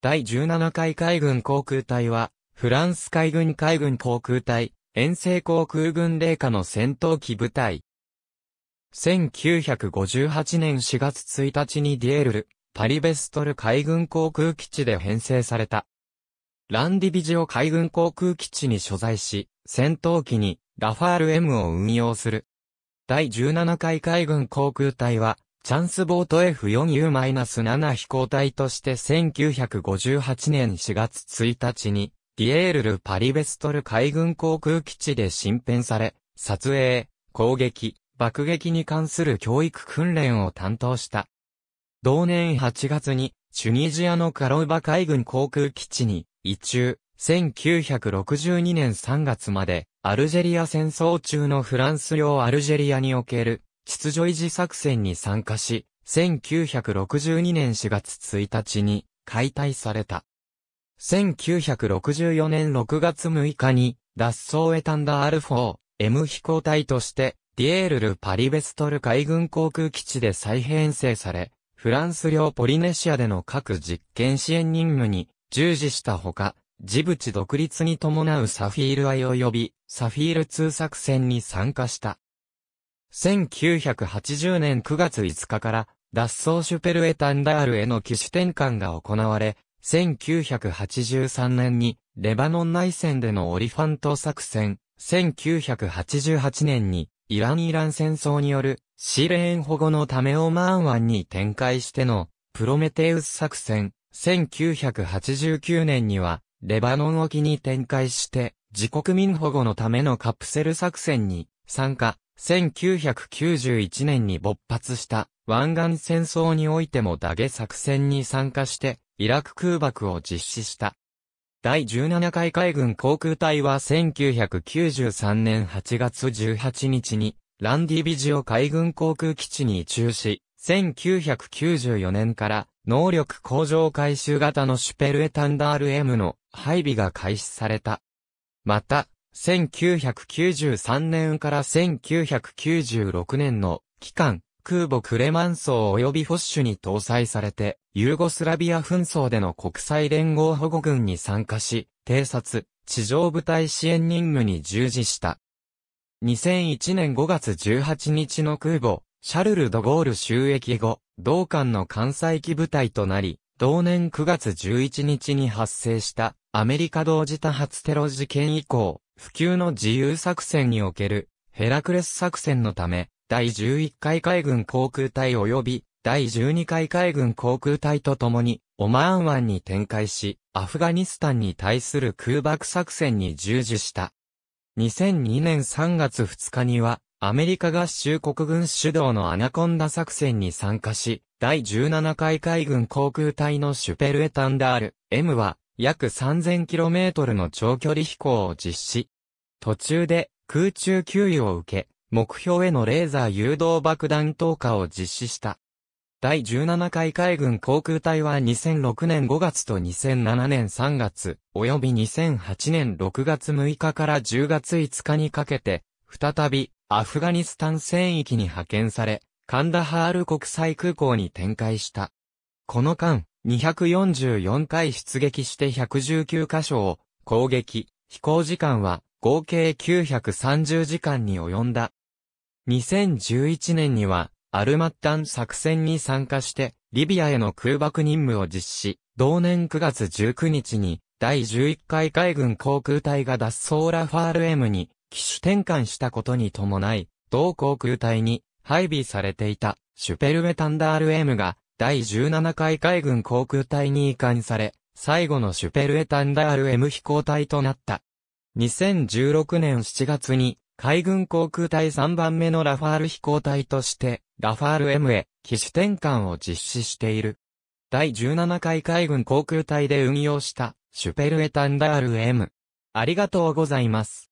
第17回海軍航空隊は、フランス海軍海軍航空隊、遠征航空軍霊下の戦闘機部隊。1958年4月1日にディエルル、パリベストル海軍航空基地で編成された。ランディビジオ海軍航空基地に所在し、戦闘機にラファール M を運用する。第17回海軍航空隊は、チャンスボート F4U-7 飛行隊として1958年4月1日に、ディエールル・パリベストル海軍航空基地で新編され、撮影、攻撃、爆撃に関する教育訓練を担当した。同年8月に、チュニジアのカロウバ海軍航空基地に、移中、1962年3月まで、アルジェリア戦争中のフランス領アルジェリアにおける、秩序維持作戦に参加し、1962年4月1日に解体された。1964年6月6日に、脱走エタンダー R4、M 飛行隊として、ディエールル・パリベストル海軍航空基地で再編成され、フランス領ポリネシアでの各実験支援任務に従事したほか、ジブチ独立に伴うサフィール愛及び、サフィール2作戦に参加した。1980年9月5日から、脱走シュペルエタンダールへの機種転換が行われ、1983年に、レバノン内戦でのオリファント作戦、1988年に、イラン・イラン戦争による、シーレーン保護のためオマーン湾に展開しての、プロメテウス作戦、1989年には、レバノン沖に展開して、自国民保護のためのカプセル作戦に参加、1991年に勃発した湾岸戦争においても打下作戦に参加してイラク空爆を実施した。第17回海軍航空隊は1993年8月18日にランディビジオ海軍航空基地に移駐し、1994年から能力向上回収型のシュペルエタンダール M の配備が開始された。また、1993年から1996年の期間、空母クレマンソー及びフォッシュに搭載されて、ユーゴスラビア紛争での国際連合保護軍に参加し、偵察、地上部隊支援任務に従事した。2001年5月18日の空母、シャルル・ド・ゴール収益後、同艦の関西機部隊となり、同年9月11日に発生したアメリカ同時多発テロ事件以降、普及の自由作戦におけるヘラクレス作戦のため、第11回海軍航空隊及び第12回海軍航空隊と共にオマーン湾に展開し、アフガニスタンに対する空爆作戦に従事した。2002年3月2日には、アメリカ合衆国軍主導のアナコンダ作戦に参加し、第17回海軍航空隊のシュペルエタンダール、M は、約 3000km の長距離飛行を実施。途中で空中給油を受け、目標へのレーザー誘導爆弾投下を実施した。第17回海軍航空隊は2006年5月と2007年3月、及び2008年6月6日から10月5日にかけて、再びアフガニスタン戦域に派遣され、カンダハール国際空港に展開した。この間、244回出撃して119箇所を攻撃、飛行時間は合計930時間に及んだ。2011年には、アルマッタン作戦に参加して、リビアへの空爆任務を実施、同年9月19日に、第11回海軍航空隊が脱走ラファール M に、機種転換したことに伴い、同航空隊に配備されていたシュペルメタンダール M が第17回海軍航空隊に移管され、最後のシュペルエタンダール M 飛行隊となった。2016年7月に、海軍航空隊3番目のラファール飛行隊として、ラファール M へ機種転換を実施している。第17回海軍航空隊で運用した、シュペルエタンダール M。ありがとうございます。